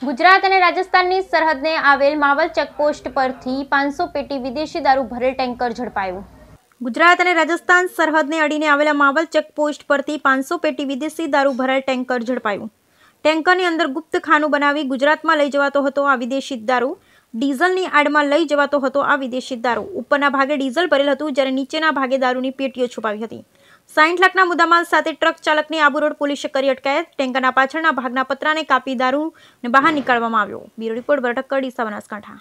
ગુજરાત અને રાજસ્થાનની સરહદને આવેલ માવલ ચેકપોસ્ટ પરથી પાંચસો પેટી વિદેશી દારૂ ભરેલ ટેન્કર ઝડપાયું ગુજરાત અને રાજસ્થાન સરહદને અડીને આવેલા માવલ ચેકપોસ્ટ પરથી પાંચસો પેટી વિદેશી દારૂ ભરેલ ટેન્કર ઝડપાયું ટેન્કરની અંદર ગુપ્ત ખાનું બનાવી ગુજરાતમાં લઈ જવાતો હતો આ વિદેશી દારૂ ડીઝલની આડમાં લઈ જવાતો હતો આ વિદેશી દારૂ ઉપરના ભાગે ડીઝલ ભરેલ હતું જ્યારે નીચેના ભાગે દારૂની પેટીઓ છુપાવી હતી સાઈઠ લાખના મુદ્દામાલ સાથે ટ્રક ચાલકની આબુ રોડ પોલીસે કરી અટકાયત ટેન્કરના પાછળના ભાગના પતરાને કાપી દારૂ અને બહાર નીકળવામાં આવ્યો બ્યુરો રિપોર્ટ બરટક્કર ડીસા બનાસકાંઠા